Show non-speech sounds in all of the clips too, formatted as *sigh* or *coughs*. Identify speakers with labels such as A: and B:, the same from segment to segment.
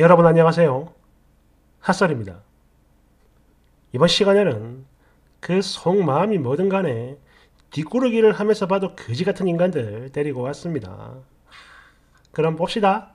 A: 여러분 안녕하세요. 핫설입니다. 이번 시간에는 그 속마음이 뭐든 간에 뒷구르기를 하면서 봐도 거지같은 인간들 데리고 왔습니다. 그럼 봅시다.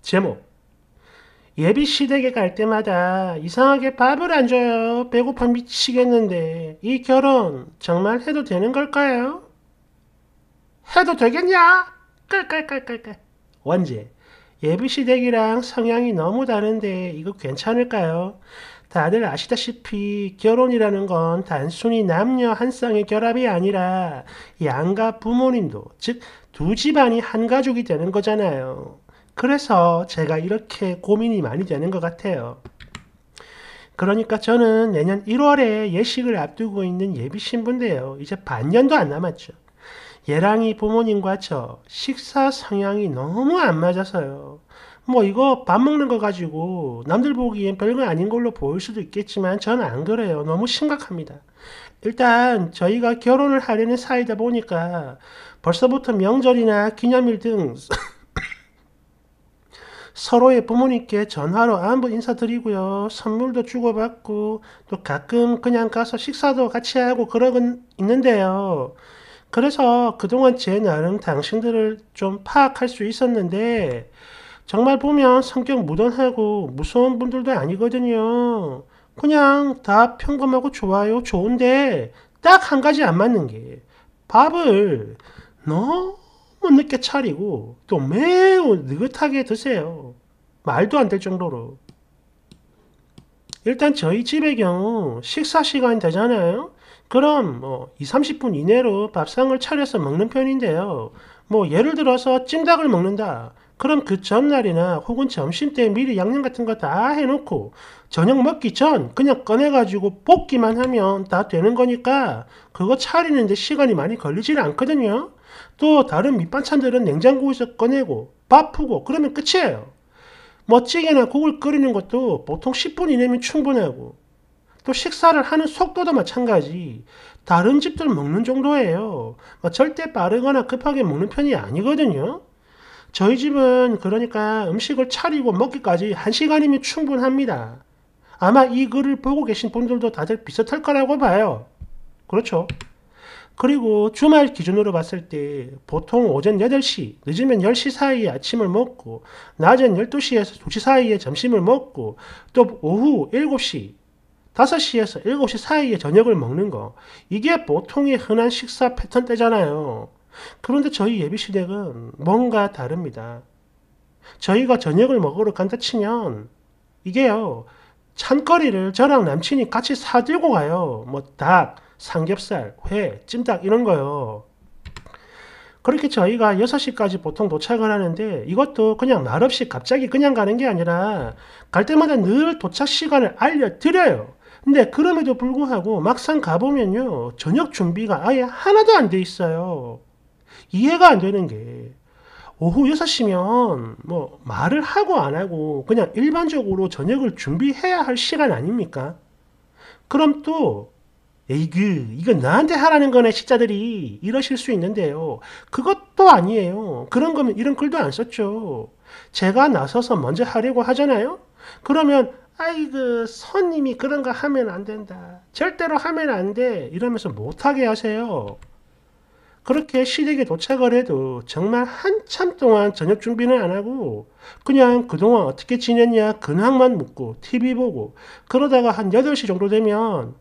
A: 제목 예비 시댁에 갈 때마다 이상하게 밥을 안 줘요. 배고파 미치겠는데 이 결혼 정말 해도 되는 걸까요? 해도 되겠냐? 깔깔깔깔깔 완제 예비시댁이랑 성향이 너무 다른데 이거 괜찮을까요? 다들 아시다시피 결혼이라는 건 단순히 남녀 한 쌍의 결합이 아니라 양가 부모님도, 즉, 두 집안이 한 가족이 되는 거잖아요. 그래서 제가 이렇게 고민이 많이 되는 것 같아요. 그러니까 저는 내년 1월에 예식을 앞두고 있는 예비 신부인데요. 이제 반년도 안 남았죠. 예랑이 부모님과 저 식사 성향이 너무 안 맞아서요. 뭐 이거 밥 먹는 거 가지고 남들 보기엔 별거 아닌 걸로 보일 수도 있겠지만 저는 안 그래요. 너무 심각합니다. 일단 저희가 결혼을 하려는 사이다 보니까 벌써부터 명절이나 기념일 등 *coughs* 서로의 부모님께 전화로 안부 인사드리고요. 선물도 주고받고 또 가끔 그냥 가서 식사도 같이 하고 그러고 있는데요. 그래서 그동안 제 나름 당신들을 좀 파악할 수 있었는데 정말 보면 성격 무던하고 무서운 분들도 아니거든요. 그냥 다 평범하고 좋아요. 좋은데 딱 한 가지 안 맞는 게 밥을 너무 늦게 차리고 또 매우 느긋하게 드세요. 말도 안 될 정도로. 일단 저희 집의 경우 식사 시간 되잖아요. 그럼 뭐 2, 30분 이내로 밥상을 차려서 먹는 편인데요. 뭐 예를 들어서 찜닭을 먹는다. 그럼 그 전날이나 혹은 점심때 미리 양념 같은 거 다 해놓고 저녁 먹기 전 그냥 꺼내가지고 볶기만 하면 다 되는 거니까 그거 차리는데 시간이 많이 걸리지는 않거든요. 또 다른 밑반찬들은 냉장고에서 꺼내고 밥 푸고 그러면 끝이에요. 멋지게나 국을 끓이는 것도 보통 10분 이내면 충분하고 또 식사를 하는 속도도 마찬가지. 다른 집들 먹는 정도예요. 뭐 절대 빠르거나 급하게 먹는 편이 아니거든요. 저희 집은 그러니까 음식을 차리고 먹기까지 한시간이면 충분합니다. 아마 이 글을 보고 계신 분들도 다들 비슷할 거라고 봐요. 그렇죠? 그리고 주말 기준으로 봤을 때 보통 오전 8시, 늦으면 10시 사이에 아침을 먹고, 낮은 12시에서 2시 사이에 점심을 먹고, 또 오후 7시, 5시에서 7시 사이에 저녁을 먹는 거 이게 보통의 흔한 식사 패턴때잖아요 그런데 저희 예비시댁은 뭔가 다릅니다. 저희가 저녁을 먹으러 간다 치면 이게요. 찬거리를 저랑 남친이 같이 사들고 가요. 뭐 닭, 삼겹살, 회, 찜닭 이런 거요. 그렇게 저희가 6시까지 보통 도착을 하는데 이것도 그냥 말없이 갑자기 그냥 가는 게 아니라 갈 때마다 늘 도착 시간을 알려드려요. 근데 그럼에도 불구하고 막상 가보면요. 저녁 준비가 아예 하나도 안 돼 있어요. 이해가 안 되는 게 오후 6시면 뭐 말을 하고 안 하고 그냥 일반적으로 저녁을 준비해야 할 시간 아닙니까? 그럼 또 에이그 이거 나한테 하라는 거네 식자들이 이러실 수 있는데요. 그것도 아니에요. 그런 거면 이런 글도 안 썼죠. 제가 나서서 먼저 하려고 하잖아요. 그러면 아이그 손님이 그런 거 하면 안 된다. 절대로 하면 안 돼. 이러면서 못하게 하세요. 그렇게 시댁에 도착을 해도 정말 한참 동안 저녁 준비는 안 하고 그냥 그동안 어떻게 지냈냐 근황만 묻고 TV 보고 그러다가 한 8시 정도 되면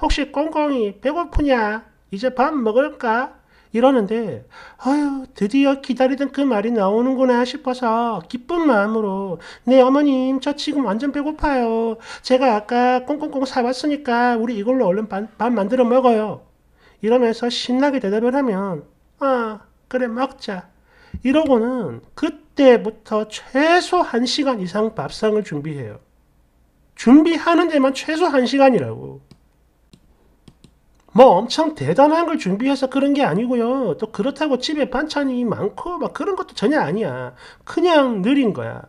A: 혹시 꽁꽁이 배고프냐? 이제 밥 먹을까? 이러는데 아유 드디어 기다리던 그 말이 나오는구나 싶어서 기쁜 마음으로 네 어머님 저 지금 완전 배고파요. 제가 아까 꽁꽁꽁 사왔으니까 우리 이걸로 얼른 밥, 밥 만들어 먹어요. 이러면서 신나게 대답을 하면 아 그래 먹자. 이러고는 그때부터 최소 1시간 이상 밥상을 준비해요. 준비하는 데만 최소 1시간이라고. 뭐 엄청 대단한 걸 준비해서 그런 게 아니고요. 또 그렇다고 집에 반찬이 많고 막 그런 것도 전혀 아니야. 그냥 느린 거야.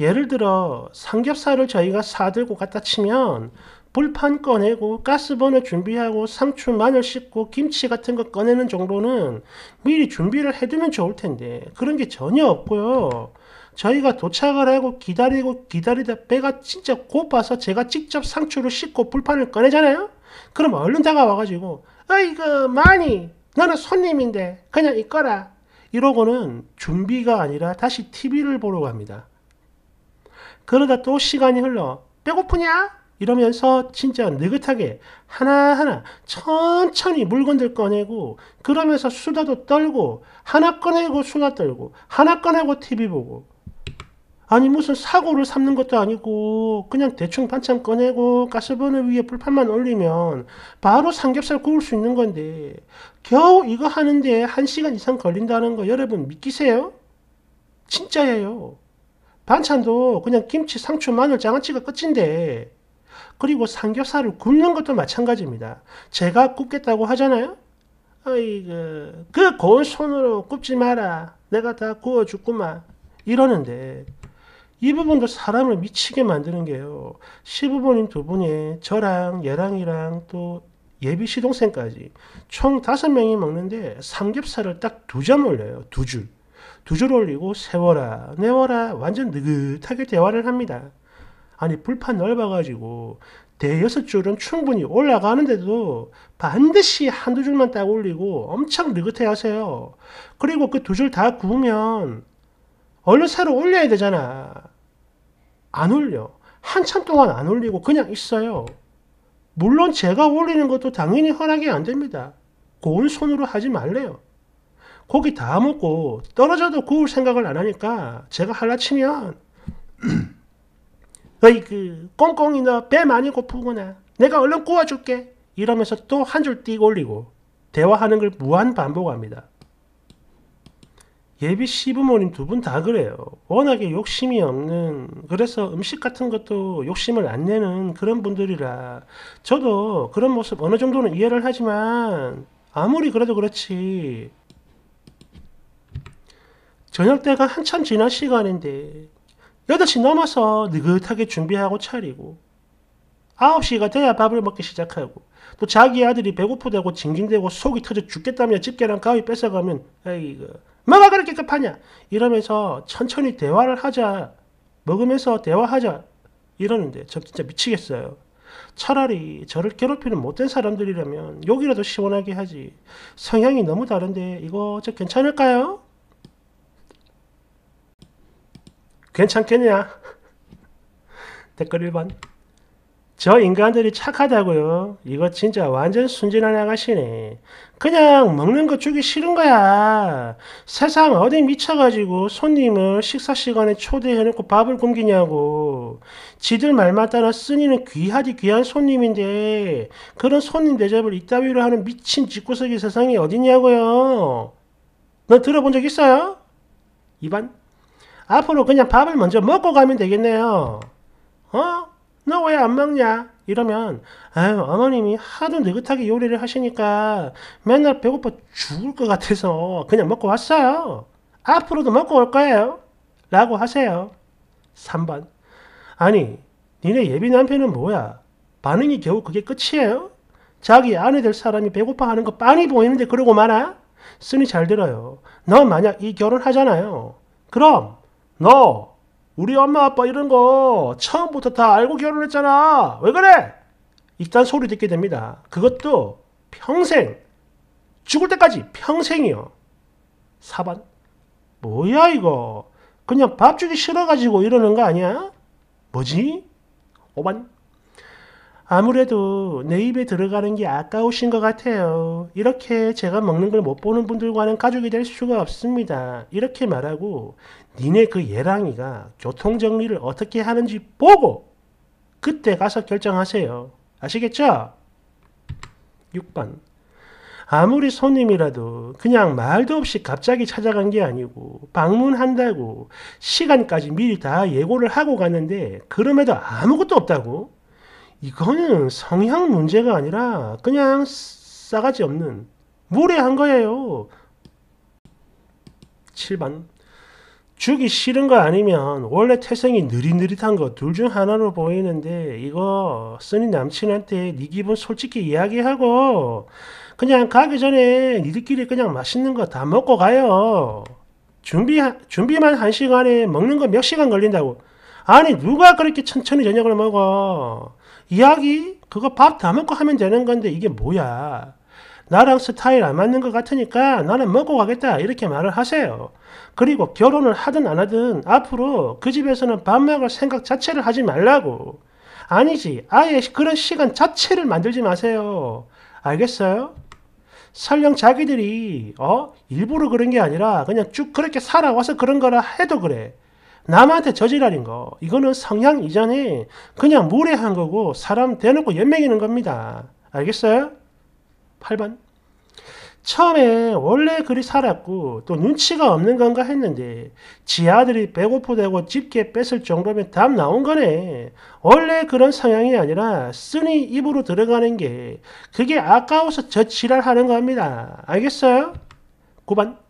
A: 예를 들어 삼겹살을 저희가 사들고 갔다 치면 불판 꺼내고 가스버너 준비하고 상추 마늘 씻고 김치 같은 거 꺼내는 정도는 미리 준비를 해두면 좋을 텐데 그런 게 전혀 없고요. 저희가 도착을 하고 기다리고 기다리다 배가 진짜 고파서 제가 직접 상추를 씻고 불판을 꺼내잖아요. 그럼 얼른 다가와가지고 아이고 많이 너는 손님인데 그냥 있거라 이러고는 준비가 아니라 다시 TV를 보러 갑니다. 그러다 또 시간이 흘러 배고프냐? 이러면서 진짜 느긋하게 하나하나 천천히 물건들 꺼내고 그러면서 수다도 떨고 하나 꺼내고 수다 떨고 하나 꺼내고 TV 보고 아니 무슨 사고를 삼는 것도 아니고 그냥 대충 반찬 꺼내고 가스버너 위에 불판만 올리면 바로 삼겹살 구울 수 있는 건데 겨우 이거 하는데 1시간 이상 걸린다는 거 여러분 믿기세요? 진짜예요. 반찬도 그냥 김치, 상추, 마늘, 장아찌가 끝인데 그리고 삼겹살을 굽는 것도 마찬가지입니다. 제가 굽겠다고 하잖아요. 아이고 그 고운 손으로 굽지 마라. 내가 다 구워 죽구만. 이러는데 이 부분도 사람을 미치게 만드는 게요. 시부모님 두 분이 저랑 예랑이랑 또 예비 시동생까지 총 다섯 명이 먹는데 삼겹살을 딱 두 점 올려요. 두 줄. 두 줄 올리고 세워라, 내워라 완전 느긋하게 대화를 합니다. 아니 불판 넓어가지고 대여섯 줄은 충분히 올라가는데도 반드시 한두 줄만 딱 올리고 엄청 느긋해 하세요. 그리고 그 두 줄 다 구우면 얼른 새로 올려야 되잖아. 안 올려. 한참 동안 안 올리고 그냥 있어요. 물론 제가 올리는 것도 당연히 허락이 안 됩니다. 고운 손으로 하지 말래요. 고기 다 먹고 떨어져도 구울 생각을 안 하니까 제가 할라 치면 *clears throat* 어이 그 꽁꽁이나 배 많이 고프구나. 내가 얼른 구워줄게. 이러면서 또 한 줄띠 올리고 대화하는 걸 무한 반복합니다. 예비 시부모님 두 분 다 그래요. 워낙에 욕심이 없는, 그래서 음식 같은 것도 욕심을 안 내는 그런 분들이라, 저도 그런 모습 어느 정도는 이해를 하지만, 아무리 그래도 그렇지. 저녁 때가 한참 지난 시간인데, 8시 넘어서 느긋하게 준비하고 차리고, 9시가 돼야 밥을 먹기 시작하고, 또 자기 아들이 배고프다고 징징대고 속이 터져 죽겠다며 집게랑 가위 뺏어가면, 아이고, 뭐가 그렇게 급하냐? 이러면서 천천히 대화를 하자. 먹으면서 대화하자. 이러는데 저 진짜 미치겠어요. 차라리 저를 괴롭히는 못된 사람들이라면 욕이라도 시원하게 하지. 성향이 너무 다른데 이거 저 괜찮을까요? 괜찮겠냐? *laughs* 댓글 1번. 저 인간들이 착하다고요. 이거 진짜 완전 순진한 아가씨네. 그냥 먹는 거 주기 싫은 거야. 세상 어디 미쳐가지고 손님을 식사 시간에 초대해놓고 밥을 굶기냐고. 지들 말만 따라 쓰니는 귀하디 귀한 손님인데 그런 손님 대접을 이따위로 하는 미친 집구석이 세상에 어딨냐고요. 너 들어본 적 있어요? 이반? 앞으로 그냥 밥을 먼저 먹고 가면 되겠네요. 어? 너왜안 먹냐? 이러면 아유 어머님이 하도 느긋하게 요리를 하시니까 맨날 배고파 죽을 것 같아서 그냥 먹고 왔어요. 앞으로도 먹고 올 거예요. 라고 하세요. 3번 아니 니네 예비 남편은 뭐야? 반응이 겨우 그게 끝이에요? 자기 아내 될 사람이 배고파하는 거 빤히 보이는데 그러고 마나? 쓰니 잘 들어요. 너 만약 이 결혼하잖아요. 그럼 너 우리 엄마 아빠 이런 거 처음부터 다 알고 결혼했잖아. 왜 그래? 일단 소리 듣게 됩니다. 그것도 평생 죽을 때까지 평생이요. 4번 뭐야 이거 그냥 밥 주기 싫어가지고 이러는 거 아니야? 뭐지? 5번 아무래도 내 입에 들어가는 게 아까우신 것 같아요. 이렇게 제가 먹는 걸 못 보는 분들과는 가족이 될 수가 없습니다. 이렇게 말하고 니네 그 예랑이가 교통정리를 어떻게 하는지 보고 그때 가서 결정하세요. 아시겠죠? 6번 아무리 손님이라도 그냥 말도 없이 갑자기 찾아간 게 아니고 방문한다고 시간까지 미리 다 예고를 하고 갔는데 그럼에도 아무것도 없다고 이거는 성향 문제가 아니라 그냥 싸가지 없는 무례한 거예요. 7번 주기 싫은 거 아니면 원래 태생이 느릿느릿한 거 둘 중 하나로 보이는데 이거 쓰니 남친한테 네 기분 솔직히 이야기하고 그냥 가기 전에 니들끼리 그냥 맛있는 거 다 먹고 가요. 준비, 준비만 한 시간에 먹는 거 몇 시간 걸린다고. 아니 누가 그렇게 천천히 저녁을 먹어. 이야기 그거 밥 다 먹고 하면 되는 건데 이게 뭐야. 나랑 스타일 안 맞는 것 같으니까 나는 먹고 가겠다 이렇게 말을 하세요. 그리고 결혼을 하든 안 하든 앞으로 그 집에서는 밥 먹을 생각 자체를 하지 말라고. 아니지 아예 그런 시간 자체를 만들지 마세요. 알겠어요? 설령 자기들이 어 일부러 그런 게 아니라 그냥 쭉 그렇게 살아와서 그런 거라 해도 그래. 남한테 저지랄인 거. 이거는 성향 이전에 그냥 무례한 거고 사람 대놓고 연맹이는 겁니다. 알겠어요? 8번. 처음에 원래 그리 살았고 또 눈치가 없는 건가 했는데 지 아들이 배고프다고 집게 뺏을 정도면 답 나온 거네. 원래 그런 성향이 아니라 쓰니 입으로 들어가는 게 그게 아까워서 저 지랄하는 겁니다. 알겠어요? 9번.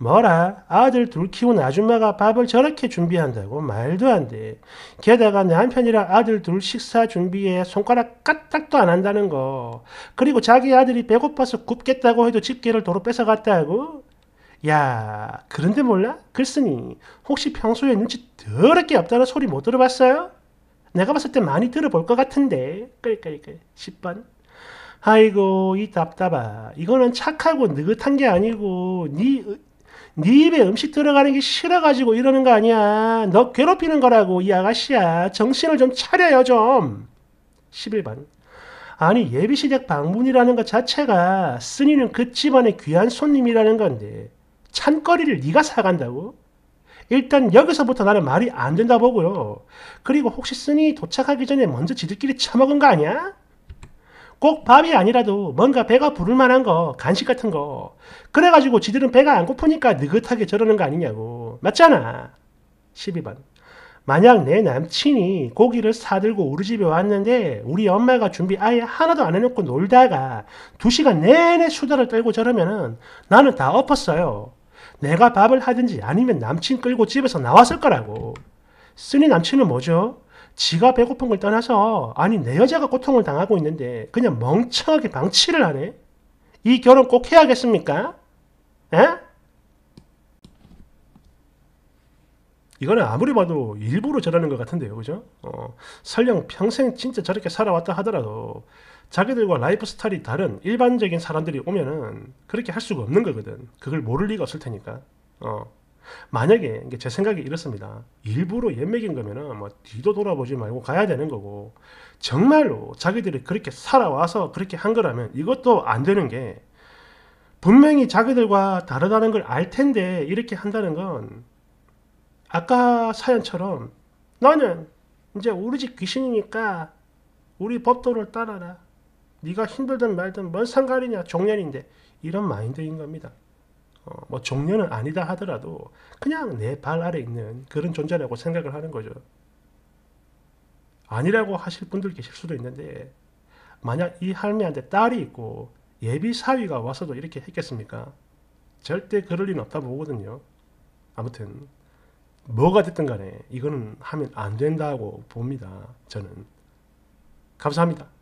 A: 뭐라 아들 둘 키운 아줌마가 밥을 저렇게 준비한다고 말도 안 돼. 게다가 남편이랑 아들 둘 식사 준비에 손가락 까딱도 안 한다는 거. 그리고 자기 아들이 배고파서 굽겠다고 해도 집게를 도로 뺏어갔다고. 야 그런데 몰라? 글쓴이 혹시 평소에 눈치 더럽게 없다는 소리 못 들어봤어요? 내가 봤을 때 많이 들어볼 것 같은데. 끌끌끌 10번. 아이고 이 답답아 이거는 착하고 느긋한 게 아니고 네네 입에 음식 들어가는 게 싫어가지고 이러는 거 아니야. 너 괴롭히는 거라고 이 아가씨야. 정신을 좀 차려요 좀. 11번. 아니 예비시댁 방문이라는 것 자체가 쓰니는 그 집안의 귀한 손님이라는 건데 찬거리를 네가 사간다고? 일단 여기서부터 나는 말이 안 된다 보고요. 그리고 혹시 쓰니 도착하기 전에 먼저 지들끼리 처먹은 거 아니야? 꼭 밥이 아니라도 뭔가 배가 부를 만한 거, 간식 같은 거. 그래가지고 지들은 배가 안 고프니까 느긋하게 저러는 거 아니냐고. 맞잖아. 12번. 만약 내 남친이 고기를 사들고 우리 집에 왔는데 우리 엄마가 준비 아예 하나도 안 해놓고 놀다가 2 시간 내내 수다를 떨고 저러면은 나는 다 엎었어요. 내가 밥을 하든지 아니면 남친 끌고 집에서 나왔을 거라고. 쓰니 남친은 뭐죠? 지가 배고픈 걸 떠나서 아니 내 여자가 고통을 당하고 있는데 그냥 멍청하게 방치를 하네. 이 결혼 꼭 해야겠습니까? 에? 이거는 아무리 봐도 일부러 저러는 것 같은데요. 그죠? 어, 설령 평생 진짜 저렇게 살아왔다 하더라도 자기들과 라이프 스타일이 다른 일반적인 사람들이 오면은 그렇게 할 수가 없는 거거든. 그걸 모를 리가 없을 테니까. 어. 만약에 제 생각이 이렇습니다. 일부러 옛매긴 거면은 뭐 뒤도 돌아보지 말고 가야 되는 거고 정말로 자기들이 그렇게 살아와서 그렇게 한 거라면 이것도 안 되는 게 분명히 자기들과 다르다는 걸 알 텐데 이렇게 한다는 건 아까 사연처럼 너는 이제 우리 집 귀신이니까 우리 법도를 따라라. 네가 힘들든 말든 뭔 상관이냐 종년인데 이런 마인드인 겁니다. 어, 뭐종려는 아니다 하더라도 그냥 내 발 아래 있는 그런 존재라고 생각을 하는 거죠. 아니라고 하실 분들 계실 수도 있는데 만약 이 할매한테 딸이 있고 예비 사위가 와서도 이렇게 했겠습니까? 절대 그럴 리는 없다 보거든요. 아무튼 뭐가 됐든 간에 이거는 하면 안 된다고 봅니다. 저는 감사합니다.